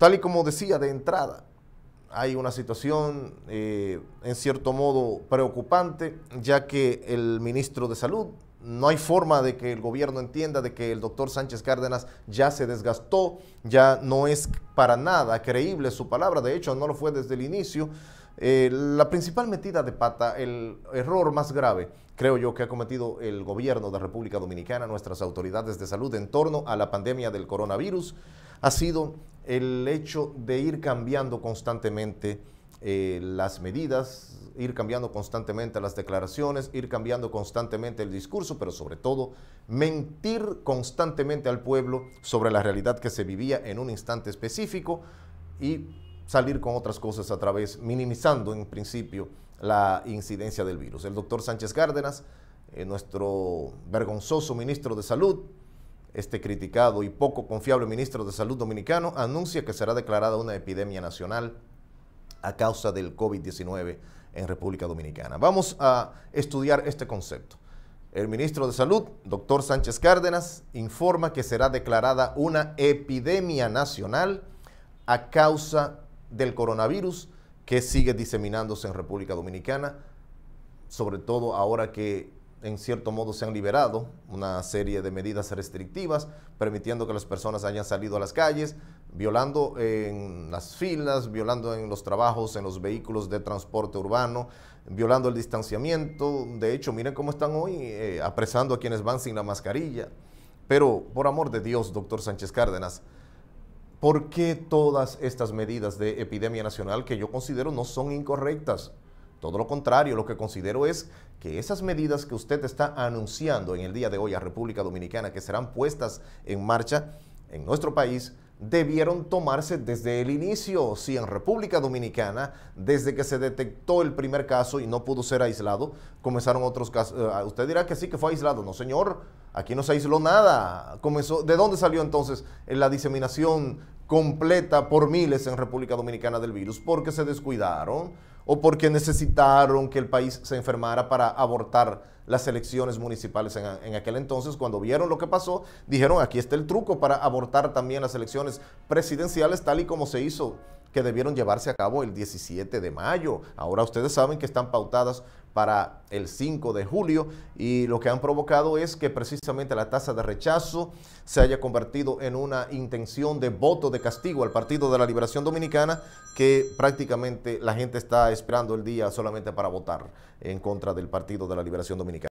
Tal y como decía de entrada, hay una situación eh, en cierto modo preocupante, ya que el ministro de Salud, no hay forma de que el gobierno entienda de que el doctor Sánchez Cárdenas ya se desgastó, ya no es para nada creíble su palabra, de hecho no lo fue desde el inicio. Eh, la principal metida de pata, el error más grave, creo yo, que ha cometido el gobierno de República Dominicana, nuestras autoridades de salud en torno a la pandemia del coronavirus, ha sido el hecho de ir cambiando constantemente eh, las medidas, ir cambiando constantemente las declaraciones, ir cambiando constantemente el discurso, pero sobre todo mentir constantemente al pueblo sobre la realidad que se vivía en un instante específico y salir con otras cosas a través, minimizando en principio la incidencia del virus. El doctor Sánchez Gárdenas, eh, nuestro vergonzoso ministro de Salud, este criticado y poco confiable ministro de Salud dominicano anuncia que será declarada una epidemia nacional a causa del COVID-19 en República Dominicana. Vamos a estudiar este concepto. El ministro de Salud, doctor Sánchez Cárdenas, informa que será declarada una epidemia nacional a causa del coronavirus que sigue diseminándose en República Dominicana, sobre todo ahora que en cierto modo se han liberado una serie de medidas restrictivas, permitiendo que las personas hayan salido a las calles, violando en las filas, violando en los trabajos, en los vehículos de transporte urbano, violando el distanciamiento. De hecho, miren cómo están hoy eh, apresando a quienes van sin la mascarilla. Pero, por amor de Dios, doctor Sánchez Cárdenas, ¿por qué todas estas medidas de epidemia nacional que yo considero no son incorrectas? Todo lo contrario, lo que considero es que esas medidas que usted está anunciando en el día de hoy a República Dominicana, que serán puestas en marcha en nuestro país, debieron tomarse desde el inicio. Si en República Dominicana, desde que se detectó el primer caso y no pudo ser aislado, comenzaron otros casos. Eh, usted dirá que sí, que fue aislado. No, señor. Aquí no se aisló nada. ¿De dónde salió entonces la diseminación completa por miles en República Dominicana del virus? Porque se descuidaron o porque necesitaron que el país se enfermara para abortar las elecciones municipales en, en, aquel entonces. Cuando vieron lo que pasó, dijeron, aquí está el truco para abortar también las elecciones presidenciales, tal y como se hizo que debieron llevarse a cabo el 17 de mayo. Ahora ustedes saben que están pautadas para el 5 de julio y lo que han provocado es que precisamente la tasa de rechazo se haya convertido en una intención de voto de castigo al Partido de la Liberación Dominicana que prácticamente la gente está esperando el día solamente para votar en contra del Partido de la Liberación Dominicana.